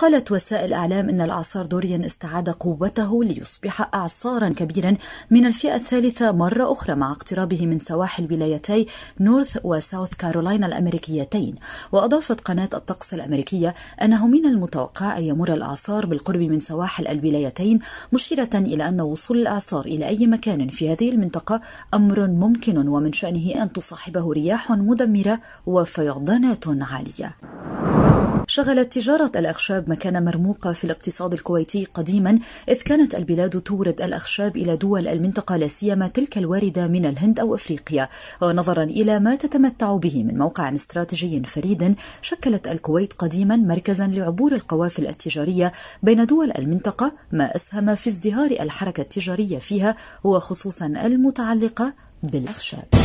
قالت وسائل الإعلام أن الإعصار دوريان استعاد قوته ليصبح إعصارا كبيرا من الفئة الثالثة مرة أخرى مع اقترابه من سواحل ولايتي نورث وساوث كارولاينا الأمريكيتين وأضافت قناة الطقس الأمريكية أنه من المتوقع أن يمر الإعصار بالقرب من سواحل الولايتين مشيرة إلى أن وصول الإعصار إلى أي مكان في هذه المنطقة أمر ممكن ومن شأنه أن تصاحبه رياح مدمرة وفيضانات عالية شغلت تجارة الأخشاب مكانة مرموقة في الاقتصاد الكويتي قديما إذ كانت البلاد تورد الأخشاب إلى دول المنطقة لا سيما تلك الواردة من الهند أو أفريقيا ونظرا إلى ما تتمتع به من موقع استراتيجي فريد شكلت الكويت قديما مركزا لعبور القوافل التجارية بين دول المنطقة ما أسهم في ازدهار الحركة التجارية فيها وخصوصا المتعلقة بالأخشاب